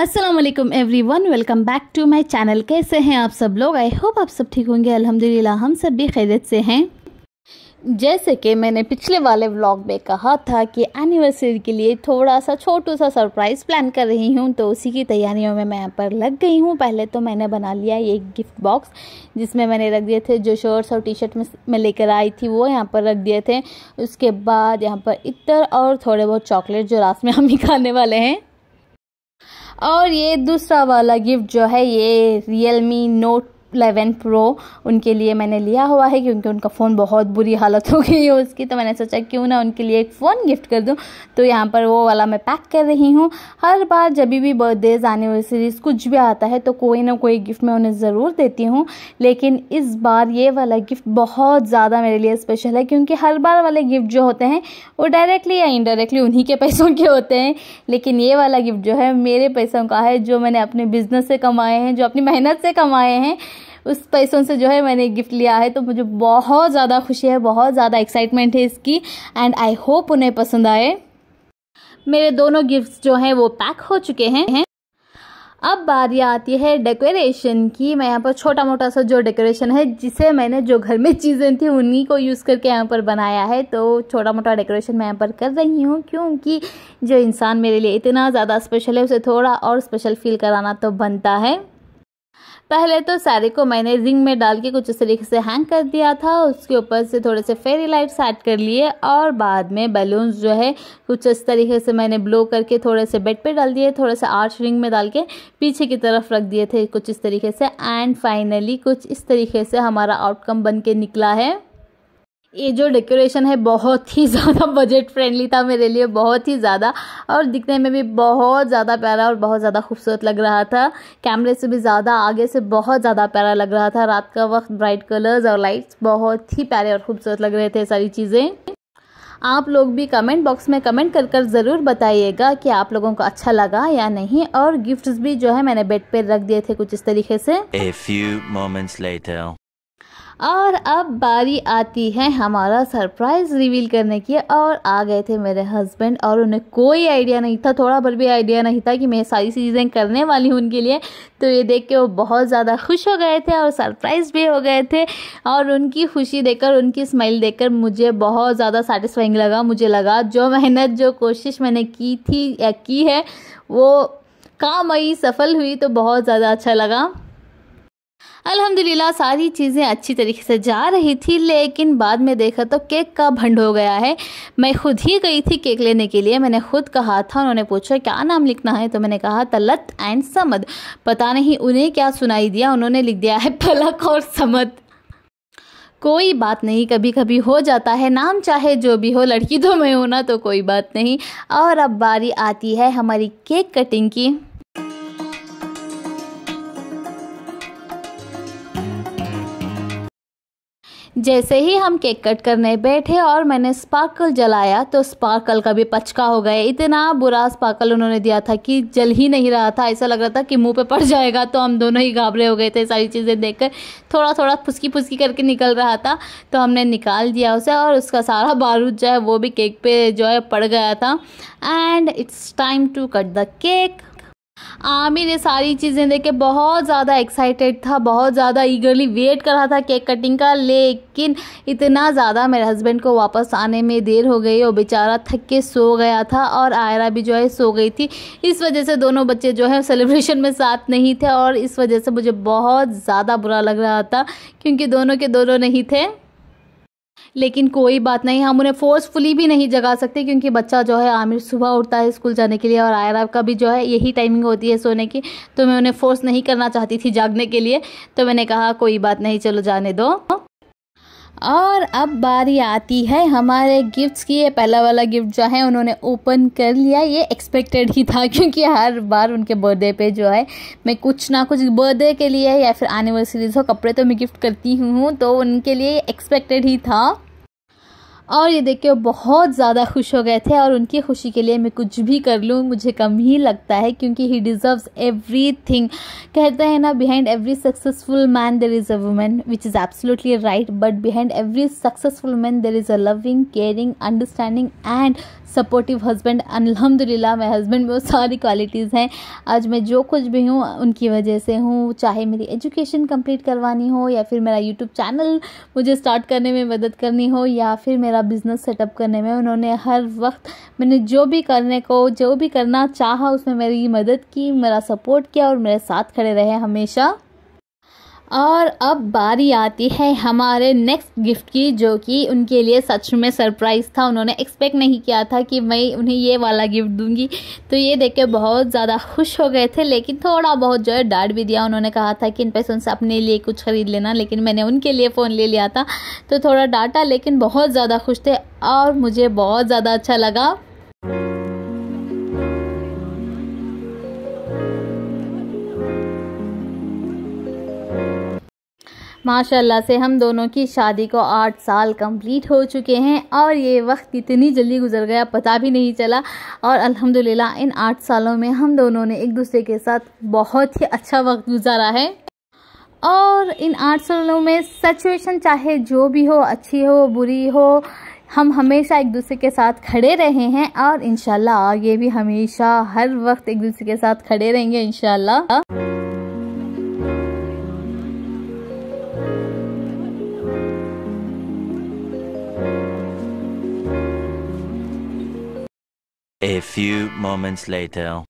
Aslam everyone welcome back to my channel कैसे हैं आप सब लोग आई होप आप सब ठीक होंगे अल्हम्दुलिल्लाह हम सब भी खैरियत से हैं जैसे कि मैंने पिछले वाले व्लॉग में कहा था कि एनिवर्सरी के लिए थोड़ा सा छोटू सा सरप्राइज़ प्लान कर रही हूँ तो उसी की तैयारियों में मैं यहाँ पर लग गई हूँ पहले तो मैंने बना लिया एक गिफ्ट बॉक्स जिसमें मैंने रख दिए थे जो शर्ट्स और टी शर्ट में मैं लेकर आई थी वो यहाँ पर रख दिए थे उसके बाद यहाँ पर इतर और थोड़े बहुत चॉकलेट जो रात में हम ही खाने वाले हैं और ये दूसरा वाला गिफ्ट जो है ये Realme Note eleven Pro उनके लिए मैंने लिया हुआ है क्योंकि उनका फ़ोन बहुत बुरी हालत हो गई है उसकी तो मैंने सोचा क्यों ना उनके लिए एक फ़ोन गिफ्ट कर दूँ तो यहाँ पर वो वाला मैं पैक कर रही हूँ हर बार जब भी बर्थडेज एनिवर्सरीज़ कुछ भी आता है तो कोई ना कोई गिफ्ट मैं उन्हें ज़रूर देती हूँ लेकिन इस बार ये वाला गिफ्ट बहुत ज़्यादा मेरे लिए स्पेशल है क्योंकि हर बार वाले गिफ्ट जो होते हैं वो डायरेक्टली या इनडायरेक्टली उन्हीं के पैसों के होते हैं लेकिन ये वाला गिफ्ट जो है मेरे पैसों का है जो मैंने अपने बिज़नेस से कमाए हैं जो अपनी मेहनत से कमाए हैं उस पैसों से जो है मैंने गिफ्ट लिया है तो मुझे बहुत ज़्यादा खुशी है बहुत ज़्यादा एक्साइटमेंट है इसकी एंड आई होप उन्हें पसंद आए मेरे दोनों गिफ्ट्स जो हैं वो पैक हो चुके हैं अब बारी आती है डेकोरेशन की मैं यहाँ पर छोटा मोटा सा जो डेकोरेशन है जिसे मैंने जो घर में चीज़ें थी उन्हीं को यूज़ करके यहाँ पर बनाया है तो छोटा मोटा डेकोरेशन मैं यहाँ पर कर रही हूँ क्योंकि जो इंसान मेरे लिए इतना ज़्यादा स्पेशल है उसे थोड़ा और स्पेशल फील कराना तो बनता है पहले तो सारे को मैंने रिंग में डाल के कुछ इस तरीके से हैंग कर दिया था उसके ऊपर से थोड़े से फेरी लाइट्स ऐड कर लिए और बाद में बैलून्स जो है कुछ इस तरीके से मैंने ब्लो करके थोड़े से बेड पे डाल दिए थोड़े से आर्च रिंग में डाल के पीछे की तरफ रख दिए थे कुछ इस तरीके से एंड फाइनली कुछ इस तरीके से हमारा आउटकम बन के निकला है ये जो डेकोरेशन है बहुत ही ज़्यादा बजट फ्रेंडली था मेरे लिए बहुत ही ज़्यादा और दिखने में भी बहुत ज़्यादा प्यारा और बहुत ज़्यादा खूबसूरत लग रहा था कैमरे से भी ज़्यादा आगे से बहुत ज़्यादा प्यारा लग रहा था रात का वक्त ब्राइट कलर्स और लाइट्स बहुत ही प्यारे और खूबसूरत लग रहे थे सारी चीज़ें आप लोग भी कमेंट बॉक्स में कमेंट कर कर ज़रूर बताइएगा कि आप लोगों को अच्छा लगा या नहीं और गिफ्ट्स भी जो है मैंने बेड पर रख दिए थे कुछ इस तरीके से A few moments later. और अब बारी आती है हमारा सरप्राइज़ रिवील करने की और आ गए थे मेरे हस्बैंड और उन्हें कोई आइडिया नहीं था थोड़ा भर भी आइडिया नहीं था कि मैं सारी चीज़ें करने वाली हूँ उनके लिए तो ये देख के वो बहुत ज़्यादा खुश हो गए थे और सरप्राइज़ भी हो गए थे और उनकी खुशी देखकर उनकी स्माइल देखकर मुझे बहुत ज़्यादा सेटिस्फाइंग लगा मुझे लगा जो मेहनत जो कोशिश मैंने की थी या की है वो काम आई सफल हुई तो बहुत ज़्यादा अच्छा लगा अल्हम्दुलिल्लाह सारी चीज़ें अच्छी तरीके से जा रही थी लेकिन बाद में देखा तो केक का भंड हो गया है मैं खुद ही गई थी केक लेने के लिए मैंने खुद कहा था उन्होंने पूछा क्या नाम लिखना है तो मैंने कहा तलत एंड समद पता नहीं उन्हें क्या सुनाई दिया उन्होंने लिख दिया है पलक और समद कोई बात नहीं कभी कभी हो जाता है नाम चाहे जो भी हो लड़की तो मैं हूँ ना तो कोई बात नहीं और अब बारी आती है हमारी केक कटिंग की जैसे ही हम केक कट करने बैठे और मैंने स्पार्कल जलाया तो स्पार्कल का भी पचका हो गया इतना बुरा स्पार्कल उन्होंने दिया था कि जल ही नहीं रहा था ऐसा लग रहा था कि मुंह पे पड़ जाएगा तो हम दोनों ही घाबरे हो गए थे सारी चीज़ें देखकर थोड़ा थोड़ा फुसकी फुसकी करके निकल रहा था तो हमने निकाल दिया उसे और उसका सारा बारूद जो है वो भी केक पे जो है पड़ गया था and it's time to cut the cake Aamir ये सारी चीज़ें देख के बहुत ज़्यादा एक्साइटेड था बहुत ज़्यादा ईगरली वेट कर रहा था केक कटिंग का लेकिन इतना ज़्यादा मेरे हस्बैंड को वापस आने में देर हो गई और बेचारा थक के सो गया था और आयरा भी जो है सो गई थी इस वजह से दोनों बच्चे जो है सेलिब्रेशन में साथ नहीं थे और इस वजह से मुझे बहुत ज़्यादा बुरा लग रहा था क्योंकि दोनों के दोनों नहीं थे लेकिन कोई बात नहीं हम उन्हें फोर्सफुली भी नहीं जगा सकते क्योंकि बच्चा जो है आमिर सुबह उठता है स्कूल जाने के लिए और आयरा का भी जो है यही टाइमिंग होती है सोने की तो मैं उन्हें फोर्स नहीं करना चाहती थी जागने के लिए तो मैंने कहा कोई बात नहीं चलो जाने दो और अब बारी आती है हमारे गिफ्ट्स की ये पहला वाला गिफ्ट जो है उन्होंने ओपन कर लिया ये एक्सपेक्टेड ही था क्योंकि हर बार उनके बर्थडे पे जो है मैं कुछ ना कुछ बर्थडे के लिए या फिर एनिवर्सरीज हो कपड़े तो मैं गिफ्ट करती हूँ तो उनके लिए एक्सपेक्टेड ही था और ये देख के बहुत ज़्यादा खुश हो गए थे और उनकी खुशी के लिए मैं कुछ भी कर लूँ मुझे कम ही लगता है क्योंकि ही डिज़र्व्स एवरी थिंग कहते हैं ना behind every successful man there is a women which is absolutely right but behind every successful man there is a loving caring understanding and supportive husband अलहमदिल्ला मेरे हस्बैंड में वो सारी qualities हैं आज मैं जो कुछ भी हूँ उनकी वजह से हूँ चाहे मेरी एजुकेशन कंप्लीट करवानी हो या फिर मेरा यूट्यूब चैनल मुझे स्टार्ट करने में मदद करनी हो या फिर मेरा बिज़नेस सेटअप करने में उन्होंने हर वक्त मैंने जो भी करने को जो भी करना चाहा उसमें मेरी मदद की मेरा सपोर्ट किया और मेरे साथ खड़े रहे हमेशा और अब बारी आती है हमारे नेक्स्ट गिफ्ट की जो कि उनके लिए सच में सरप्राइज़ था उन्होंने एक्सपेक्ट नहीं किया था कि मैं उन्हें ये वाला गिफ्ट दूंगी तो ये देख के बहुत ज़्यादा खुश हो गए थे लेकिन थोड़ा बहुत जो है डांट भी दिया उन्होंने कहा था कि इन पैसों से अपने लिए कुछ ख़रीद लेना लेकिन मैंने उनके लिए फ़ोन ले लिया था तो थोड़ा डांटा लेकिन बहुत ज़्यादा खुश थे और मुझे बहुत ज़्यादा अच्छा लगा माशाल्लाह से हम दोनों की शादी को आठ साल कंप्लीट हो चुके हैं और ये वक्त इतनी जल्दी गुजर गया पता भी नहीं चला और अल्हम्दुलिल्लाह इन आठ सालों में हम दोनों ने एक दूसरे के साथ बहुत ही अच्छा वक्त गुजारा है और इन आठ सालों में सिचुएशन चाहे जो भी हो अच्छी हो बुरी हो हम हमेशा एक दूसरे के साथ खड़े रहे हैं और इनशाला आगे भी हमेशा हर वक्त एक दूसरे के साथ खड़े रहेंगे इनशाला few moments later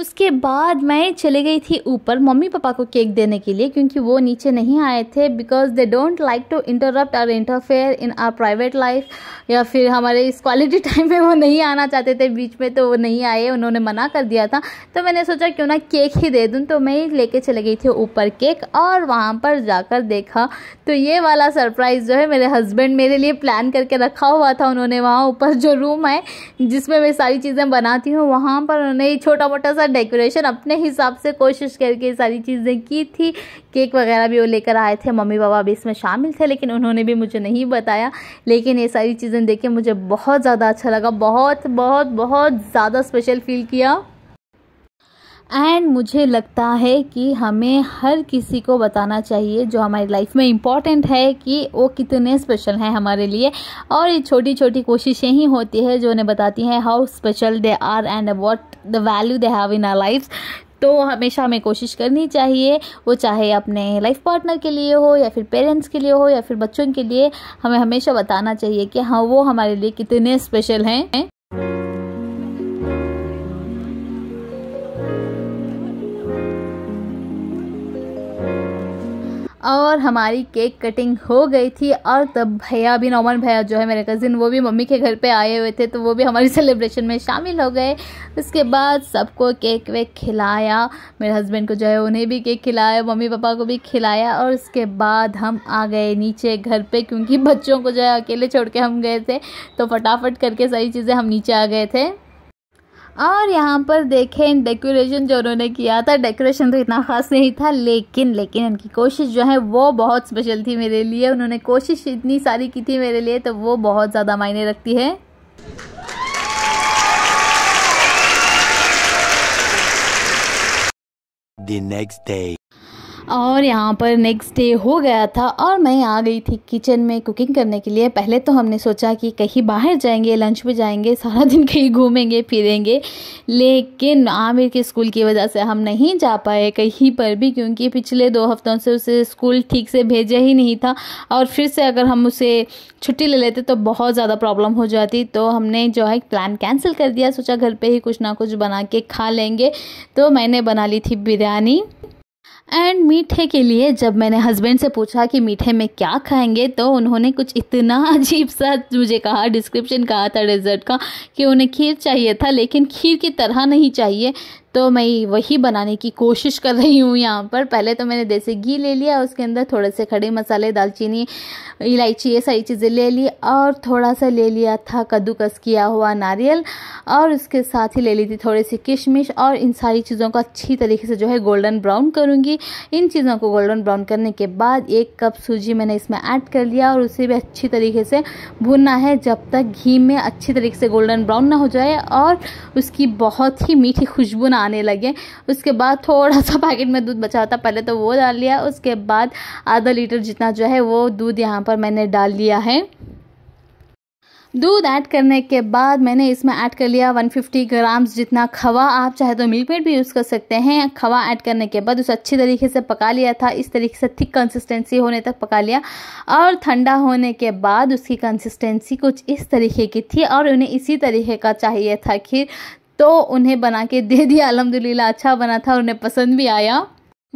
उसके बाद मैं चले गई थी ऊपर मम्मी पापा को केक देने के लिए क्योंकि वो नीचे नहीं आए थे because they don't like to interrupt और interfere in our private life या फिर हमारे इस क्वालिटी टाइम में वो नहीं आना चाहते थे बीच में तो वो नहीं आए उन्होंने मना कर दिया था तो मैंने सोचा क्यों ना केक ही दे दूँ तो मैं लेके चले गई थी ऊपर केक और वहाँ पर जाकर देखा तो ये वाला सरप्राइज़ जो है मेरे हस्बैंड मेरे लिए प्लान करके रखा हुआ था उन्होंने वहाँ ऊपर जो रूम है जिसमें मैं सारी चीज़ें बनाती हूँ वहाँ पर उन्होंने छोटा मोटा सा डेकोरेशन अपने हिसाब से कोशिश करके सारी चीज़ें की थी केक वगैरह भी वो लेकर आए थे मम्मी पापा भी इसमें शामिल थे लेकिन उन्होंने भी मुझे नहीं बताया लेकिन ये सारी चीज़ें देख के मुझे बहुत ज़्यादा अच्छा लगा बहुत बहुत बहुत ज़्यादा स्पेशल फील किया एंड मुझे लगता है कि हमें हर किसी को बताना चाहिए जो हमारी लाइफ में इम्पॉर्टेंट है कि वो कितने स्पेशल हैं हमारे लिए और ये छोटी छोटी कोशिशें ही होती है जो उन्हें बताती हैं how special they are and what the value they have in our life तो हमेशा हमें कोशिश करनी चाहिए वो चाहे अपने लाइफ पार्टनर के लिए हो या फिर पेरेंट्स के लिए हो या फिर बच्चों के लिए हमें हमेशा बताना चाहिए कि हाँ वो हमारे लिए कितने स्पेशल हैं और हमारी केक कटिंग हो गई थी और तब भैया भी नॉर्मल भैया जो है मेरे कज़िन वो भी मम्मी के घर पे आए हुए थे तो वो भी हमारी सेलिब्रेशन में शामिल हो गए उसके बाद सबको केक वेक खिलाया मेरे हस्बैंड को जो है उन्हें भी केक खिलाया मम्मी पापा को भी खिलाया और उसके बाद हम आ गए नीचे घर पर क्योंकि बच्चों को जो है अकेले छोड़ के हम गए थे तो फटाफट करके सारी चीज़ें हम नीचे आ गए थे और यहाँ पर देखें डेकोरेशन जो उन्होंने किया था डेकोरेशन तो इतना ख़ास नहीं था लेकिन लेकिन उनकी कोशिश जो है वो बहुत स्पेशल थी मेरे लिए उन्होंने कोशिश इतनी सारी की थी मेरे लिए तो वो बहुत ज़्यादा मायने रखती है The next day. और यहाँ पर नेक्स्ट डे हो गया था और मैं आ गई थी किचन में कुकिंग करने के लिए पहले तो हमने सोचा कि कहीं बाहर जाएंगे लंच पे जाएंगे सारा दिन कहीं घूमेंगे फिरेंगे लेकिन आमिर के स्कूल की वजह से हम नहीं जा पाए कहीं पर भी क्योंकि पिछले दो हफ्तों से उसे स्कूल ठीक से भेजा ही नहीं था और फिर से अगर हम उसे छुट्टी ले लेते तो बहुत ज़्यादा प्रॉब्लम हो जाती तो हमने जो है प्लान कैंसिल कर दिया सोचा घर पर ही कुछ ना कुछ बना के खा लेंगे तो मैंने बना ली थी बिरयानी एंड मीठे के लिए जब मैंने हस्बैंड से पूछा कि मीठे में क्या खाएंगे तो उन्होंने कुछ इतना अजीब सा मुझे कहा डिस्क्रिप्शन कहा था डेजर्ट का कि उन्हें खीर चाहिए था लेकिन खीर की तरह नहीं चाहिए तो मैं वही बनाने की कोशिश कर रही हूँ यहाँ पर पहले तो मैंने देसी घी ले लिया उसके अंदर थोड़े से खड़े मसाले दालचीनी इलायची ये सारी चीज़ें ले ली और थोड़ा सा ले लिया था कद्दूकस किया हुआ नारियल और उसके साथ ही ले ली थी थोड़ी सी किशमिश और इन सारी चीज़ों को अच्छी तरीके से जो है गोल्डन ब्राउन करूँगी इन चीज़ों को गोल्डन ब्राउन करने के बाद एक कप सूजी मैंने इसमें ऐड कर लिया और उसे भी अच्छी तरीके से भुनना है जब तक घी में अच्छी तरीके से गोल्डन ब्राउन ना हो जाए और उसकी बहुत ही मीठी खुशबू ना आने लगे उसके बाद थोड़ा सा पैकेट में दूध बचा था पहले तो वो डाल लिया उसके बाद आधा लीटर जितना जो है वो दूध यहाँ पर मैंने डाल लिया है दूध ऐड करने के बाद मैंने इसमें ऐड कर लिया 150 फिफ्टी ग्राम्स जितना खवा आप चाहे तो मिल्क मेड भी यूज़ कर सकते हैं खवा ऐड करने के बाद उसे अच्छी तरीके से पका लिया था इस तरीके से थिक कंसिस्टेंसी होने तक पका लिया और ठंडा होने के बाद उसकी कंसिस्टेंसी कुछ इस तरीके की थी और उन्हें इसी तरीके का चाहिए था खीर तो उन्हें बना के दे दिया अलहमदिल्ला अच्छा बना था उन्हें पसंद भी आया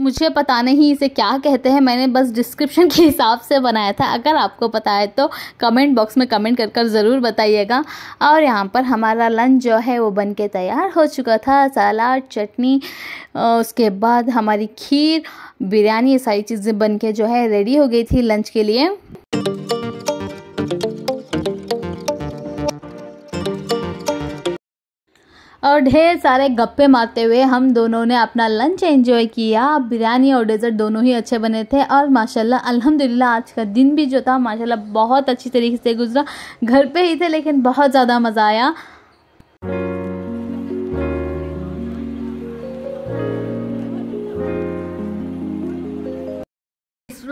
मुझे पता नहीं इसे क्या कहते हैं मैंने बस डिस्क्रिप्शन के हिसाब से बनाया था अगर आपको पता है तो कमेंट बॉक्स में कमेंट कर कर ज़रूर बताइएगा और यहाँ पर हमारा लंच जो है वो बन के तैयार हो चुका था सलाद चटनी उसके बाद हमारी खीर बिरयानी ये सारी चीज़ें बन के जो है रेडी हो गई थी लंच के लिए और ढेर सारे गप्पे मारते हुए हम दोनों ने अपना लंच एंजॉय किया बिरयानी और डेजर्ट दोनों ही अच्छे बने थे और माशाल्लाह अल्हम्दुलिल्लाह आज का दिन भी जो था माशाल्लाह बहुत अच्छी तरीके से गुजरा घर पे ही थे लेकिन बहुत ज़्यादा मज़ा आया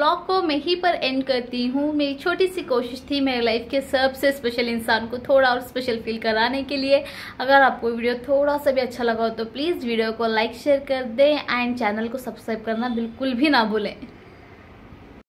ब्लॉग को मैं ही पर एंड करती हूँ मेरी छोटी सी कोशिश थी मेरे लाइफ के सबसे स्पेशल इंसान को थोड़ा और स्पेशल फील कराने के लिए अगर आपको वीडियो थोड़ा सा भी अच्छा लगा हो तो प्लीज़ वीडियो को लाइक शेयर कर दें एंड चैनल को सब्सक्राइब करना बिल्कुल भी ना भूलें